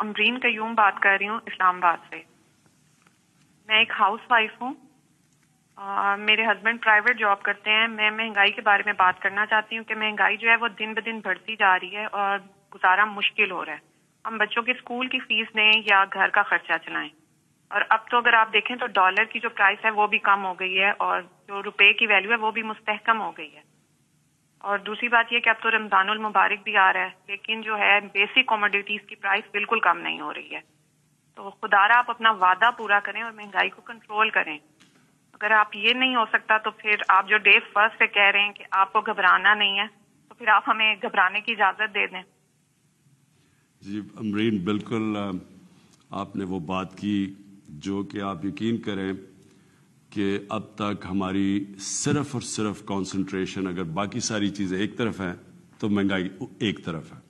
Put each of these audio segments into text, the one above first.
अमरीन कयूम बात कर रही हूँ इस्लामाबाद से मैं एक हाउस वाइफ हूँ मेरे हस्बैंड प्राइवेट जॉब करते हैं मैं महंगाई के बारे में बात करना चाहती हूँ कि महंगाई जो है वो दिन ब दिन बढ़ती जा रही है और गुजारा मुश्किल हो रहा है हम बच्चों के स्कूल की फीस दें या घर का खर्चा चलाएं और अब तो अगर आप देखें तो डॉलर की जो प्राइस है वो भी कम हो गई है और जो रुपए की वैल्यू है वो भी मुस्तहकम हो गई है और दूसरी बात यह कि अब तो रमजानुल मुबारक भी आ रहा है लेकिन जो है बेसिक कॉमोडिटीज की प्राइस बिल्कुल कम नहीं हो रही है तो खुदारा आप अपना वादा पूरा करें और महंगाई को कंट्रोल करें अगर आप ये नहीं हो सकता तो फिर आप जो डे फर्स्ट से कह रहे हैं कि आपको घबराना नहीं है तो फिर आप हमें घबराने की इजाज़त दे दें जी अमरीन बिल्कुल आपने वो बात की जो कि आप यकीन करें कि अब तक हमारी सिर्फ और सिर्फ कंसंट्रेशन अगर बाकी सारी चीज़ें एक तरफ हैं तो महंगाई एक तरफ है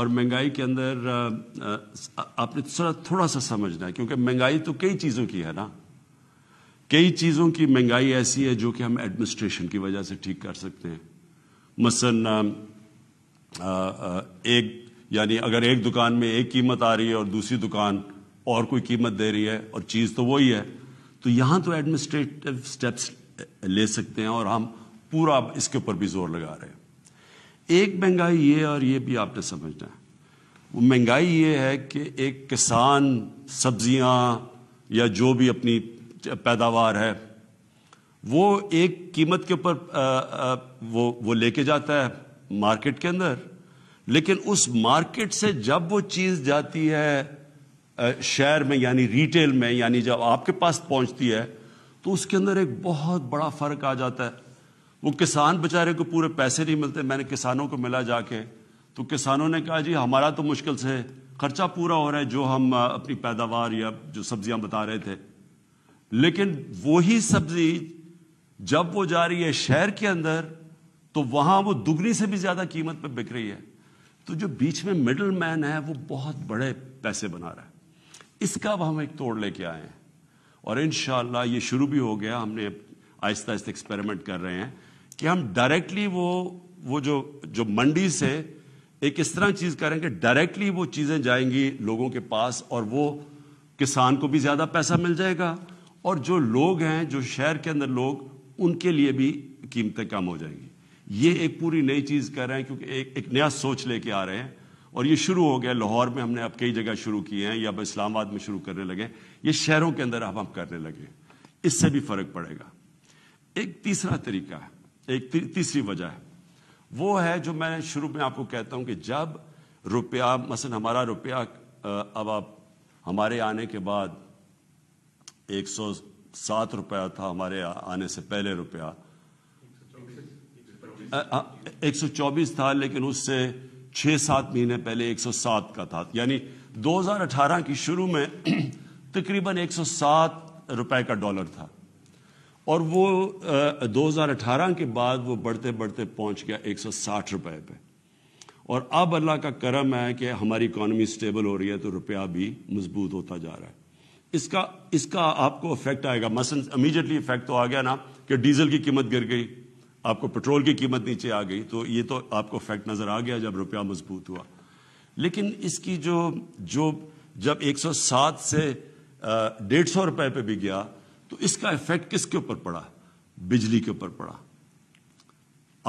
और महंगाई के अंदर आपने थोड़ा थोड़ा सा समझना है क्योंकि महंगाई तो कई चीज़ों की है ना कई चीज़ों की महंगाई ऐसी है जो कि हम एडमिनिस्ट्रेशन की वजह से ठीक कर सकते हैं मसन एक यानी अगर एक दुकान में एक कीमत आ रही है और दूसरी दुकान और कोई कीमत दे रही है और चीज़ तो वही है तो यहां तो एडमिनिस्ट्रेटिव स्टेप्स ले सकते हैं और हम पूरा इसके ऊपर भी जोर लगा रहे हैं एक महंगाई ये और ये भी आपने समझना है वो महंगाई ये है कि एक किसान सब्जियां या जो भी अपनी पैदावार है वो एक कीमत के ऊपर वो वो लेके जाता है मार्केट के अंदर लेकिन उस मार्केट से जब वो चीज़ जाती है शहर में यानी रिटेल में यानी जब आपके पास पहुंचती है तो उसके अंदर एक बहुत बड़ा फर्क आ जाता है वो किसान बेचारे को पूरे पैसे नहीं मिलते मैंने किसानों को मिला जाके तो किसानों ने कहा जी हमारा तो मुश्किल से खर्चा पूरा हो रहा है जो हम अपनी पैदावार या जो सब्जियां बता रहे थे लेकिन वही सब्जी जब वो जा रही है शहर के अंदर तो वहां वो दुगनी से भी ज्यादा कीमत पर बिक रही है तो जो बीच में मिडल मैन है वो बहुत बड़े पैसे बना रहा है इसका अब हम एक तोड़ लेके आए हैं और इन ये शुरू भी हो गया हमने आहिस्ता आहिस्ता एक्सपेरिमेंट कर रहे हैं कि हम डायरेक्टली वो वो जो जो मंडी से एक इस तरह चीज़ करें कि डायरेक्टली वो चीज़ें जाएंगी लोगों के पास और वो किसान को भी ज़्यादा पैसा मिल जाएगा और जो लोग हैं जो शहर के अंदर लोग उनके लिए भी कीमतें कम हो जाएंगी ये एक पूरी नई चीज़ कर रहे हैं क्योंकि एक एक नया सोच लेके आ रहे हैं और ये शुरू हो गया लाहौर में हमने अब कई जगह शुरू किए हैं या अब इस्लामाबाद में शुरू करने लगे ये शहरों के अंदर अब हम करने लगे इससे भी फर्क पड़ेगा एक तीसरा तरीका है एक तीसरी वजह है वो है जो मैं शुरू में आपको कहता हूं कि जब रुपया मसलन हमारा रुपया अब आप हमारे आने के बाद 107 रुपया था हमारे आने से पहले रुपया 124 हाँ, था लेकिन उससे छः सात महीने पहले 107 का था यानी 2018 की शुरू में तकरीबन 107 रुपए का डॉलर था और वो आ, 2018 के बाद वो बढ़ते बढ़ते पहुंच गया 160 रुपए पे और अब अल्लाह का करम है कि हमारी इकोनॉमी स्टेबल हो रही है तो रुपया भी मजबूत होता जा रहा है इसका इसका आपको इफेक्ट आएगा मसन इमीजिएटली इफेक्ट तो आ गया ना कि डीजल की कीमत गिर गई आपको पेट्रोल की कीमत नीचे आ गई तो ये तो आपको फैक्ट नज़र आ गया जब रुपया मजबूत हुआ लेकिन इसकी जो जो जब 107 से डेढ़ सौ रुपए पर भी गया तो इसका इफेक्ट किसके ऊपर पड़ा बिजली के ऊपर पड़ा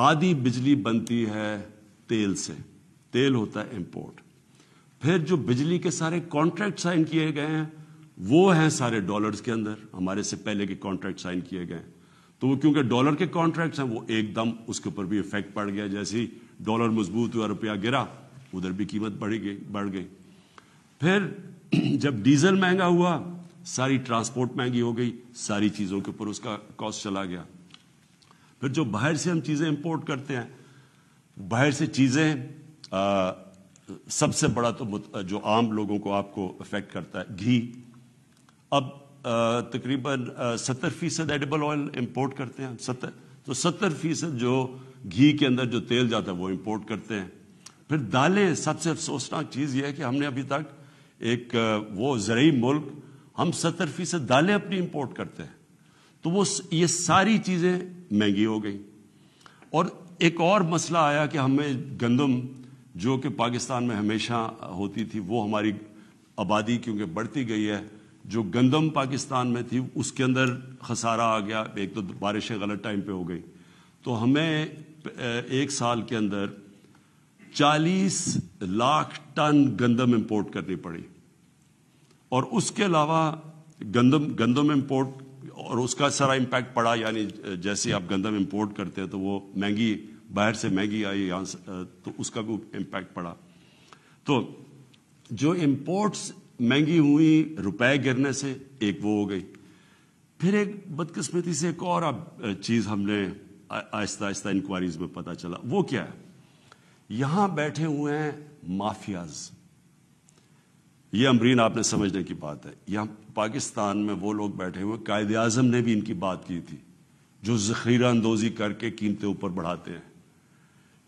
आधी बिजली बनती है तेल से तेल होता है इंपोर्ट फिर जो बिजली के सारे कॉन्ट्रैक्ट साइन किए गए हैं वो हैं सारे डॉलर्स के अंदर हमारे से पहले के कॉन्ट्रैक्ट साइन किए गए हैं तो वो क्योंकि डॉलर के कॉन्ट्रैक्ट्स हैं वो एकदम उसके ऊपर भी इफेक्ट पड़ गया जैसे ही डॉलर मजबूत हुआ रुपया गिरा उधर भी कीमत बढ़ी गई बढ़ गई फिर जब डीजल महंगा हुआ सारी ट्रांसपोर्ट महंगी हो गई सारी चीज़ों के ऊपर उसका कॉस्ट चला गया फिर जो बाहर से हम चीज़ें इंपोर्ट करते हैं बाहर से चीज़ें सबसे बड़ा तो जो आम लोगों को आपको इफेक्ट करता है घी अब तकरीबन सत्तर फीसद एडिबल ऑयल इम्पोर्ट करते हैं सत्तर तो सत्तर फीसद जो घी के अंदर जो तेल जाता है वो इम्पोर्ट करते हैं फिर दालें सबसे अफसोसनाक चीज़ यह है कि हमने अभी तक एक वो ज़रूरी मुल्क हम सत्तर फीसद दालें अपनी इम्पोर्ट करते हैं तो वो ये सारी चीज़ें महंगी हो गई और एक और मसला आया कि हमें गंदम जो कि पाकिस्तान में हमेशा होती थी वो हमारी आबादी क्योंकि बढ़ती गई है जो गंदम पाकिस्तान में थी उसके अंदर खसारा आ गया एक तो बारिशें गलत टाइम पे हो गई तो हमें एक साल के अंदर 40 लाख टन गंदम इंपोर्ट करनी पड़ी और उसके अलावा गंदम गंदम इंपोर्ट और उसका सारा इंपैक्ट पड़ा यानी जैसे आप गंदम इंपोर्ट करते हैं तो वो महंगी बाहर से महंगी आई यहां तो उसका भी इम्पैक्ट पड़ा तो जो इंपोर्ट्स महंगी हुई रुपए गिरने से एक वो हो गई फिर एक बदकिस्मती से एक और अब चीज़ हमने आहिस्ता आहिस्ता इंक्वायरीज में पता चला वो क्या है यहां बैठे हुए हैं माफियाज ये अमरीन आपने समझने की बात है यहां पाकिस्तान में वो लोग बैठे हुए कायदे आजम ने भी इनकी बात की थी जो जखीरा अंदोजी करके कीमतें ऊपर बढ़ाते हैं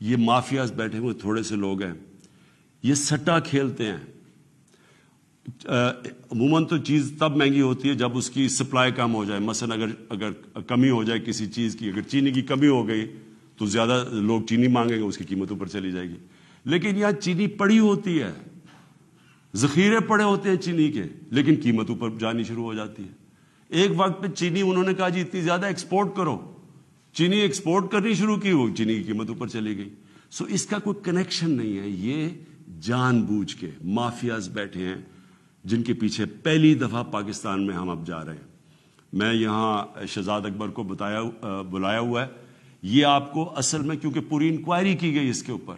ये माफियाज बैठे हुए थोड़े से लोग हैं ये सट्टा खेलते हैं अमूमन तो चीज़ तब महंगी होती है जब उसकी सप्लाई कम हो जाए मसलन अगर अगर कमी हो जाए किसी चीज़ की अगर चीनी की कमी हो गई तो ज़्यादा लोग चीनी मांगेंगे उसकी कीमत ऊपर चली जाएगी लेकिन यहां चीनी पड़ी होती है जखीरे पड़े होते हैं चीनी के लेकिन कीमत ऊपर जानी शुरू हो जाती है एक वक्त पे चीनी उन्होंने कहा जी इतनी ज़्यादा एक्सपोर्ट करो चीनी एक्सपोर्ट करनी शुरू की वो चीनी की कीमत ऊपर चली गई सो इसका कोई कनेक्शन नहीं है ये जानबूझ के माफियाज बैठे हैं जिनके पीछे पहली दफ़ा पाकिस्तान में हम अब जा रहे हैं मैं यहां शहजाद अकबर को बताया बुलाया हुआ है ये आपको असल में क्योंकि पूरी इंक्वायरी की गई इसके ऊपर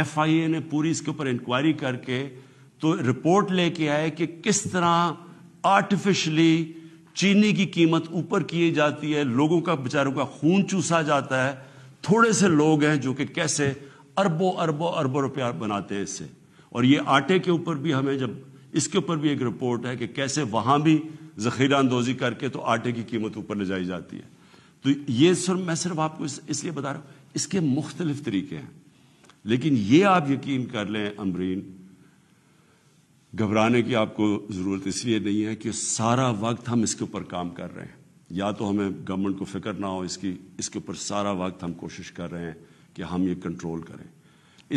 एफआईए ने पूरी इसके ऊपर इंक्वायरी करके तो रिपोर्ट लेके आए कि किस तरह आर्टिफिशली चीनी की कीमत ऊपर की जाती है लोगों का बेचारों का खून चूसा जाता है थोड़े से लोग हैं जो कि कैसे अरबों अरबों अरबों रुपया बनाते हैं इससे और ये आटे के ऊपर भी हमें जब इसके ऊपर भी एक रिपोर्ट है कि कैसे वहां भी जखीरा अंदोजी करके तो आटे की कीमत ऊपर ले जाई जाती है तो ये सर मैं सिर्फ आपको इस, इसलिए बता रहा हूं इसके मुख्तलिफ तरीके हैं लेकिन ये आप यकीन कर लें अमरीन घबराने की आपको ज़रूरत इसलिए नहीं है कि सारा वक्त हम इसके ऊपर काम कर रहे हैं या तो हमें गवर्नमेंट को फिक्र ना हो इसकी इसके ऊपर सारा वक्त हम कोशिश कर रहे हैं कि हम ये कंट्रोल करें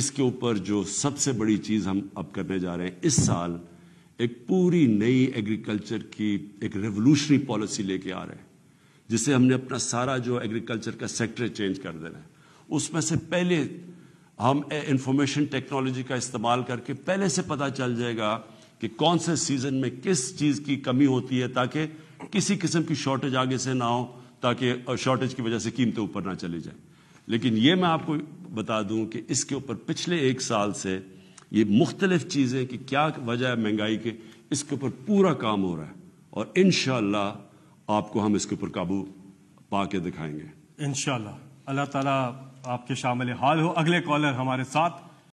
इसके ऊपर जो सबसे बड़ी चीज़ हम अब करने जा रहे हैं इस साल एक पूरी नई एग्रीकल्चर की एक रेवोल्यूशनरी पॉलिसी लेके आ रहे हैं जिसे हमने अपना सारा जो एग्रीकल्चर का सेक्टर चेंज कर देना है उसमें से पहले हम इंफॉर्मेशन टेक्नोलॉजी का इस्तेमाल करके पहले से पता चल जाएगा कि कौन से सीजन में किस चीज की कमी होती है ताकि किसी किस्म की शॉर्टेज आगे से ना हो ताकि शॉर्टेज की वजह से कीमतें ऊपर ना चली जाए लेकिन ये मैं आपको बता दूं कि इसके ऊपर पिछले एक साल से ये मुख्तलिफ चीज़ें कि क्या वजह है महंगाई के इसके ऊपर पूरा काम हो रहा है और इन आपको हम इसके ऊपर काबू पा के दिखाएंगे इनशाला अल्लाह तला आपके शामिल हाल हो अगले कॉलर हमारे साथ